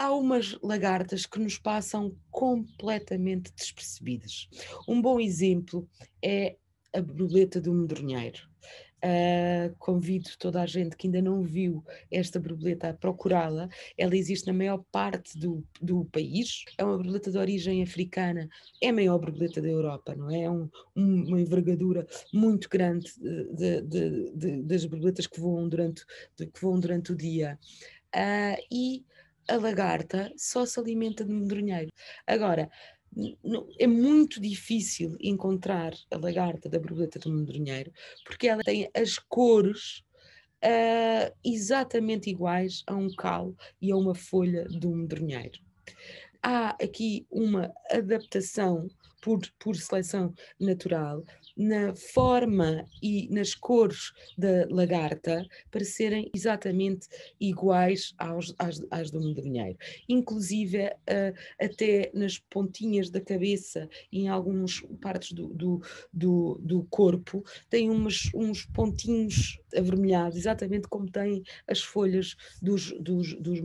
há umas lagartas que nos passam completamente despercebidas. Um bom exemplo é a borboleta do medronheiro. Uh, convido toda a gente que ainda não viu esta borboleta a procurá-la. Ela existe na maior parte do, do país. É uma borboleta de origem africana, é a maior borboleta da Europa, não é? É um, um, uma envergadura muito grande eh, de, de, de, das borboletas que voam durante, que voam durante o dia. Uh, e a lagarta só se alimenta de medronheiro. Agora, é muito difícil encontrar a lagarta da borboleta do medronheiro, porque ela tem as cores uh, exatamente iguais a um cal e a uma folha de medronheiro há aqui uma adaptação por, por seleção natural na forma e nas cores da lagarta para serem exatamente iguais aos, às, às do medronheiro. Inclusive uh, até nas pontinhas da cabeça e em algumas partes do, do, do, do corpo tem umas, uns pontinhos avermelhados, exatamente como têm as folhas dos, dos, dos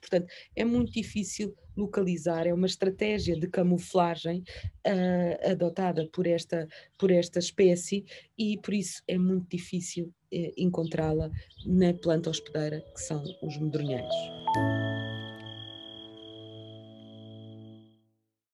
Portanto, é muito difícil localizar, é uma estratégia de camuflagem uh, adotada por esta, por esta espécie e por isso é muito difícil uh, encontrá-la na planta hospedeira que são os medronheiros.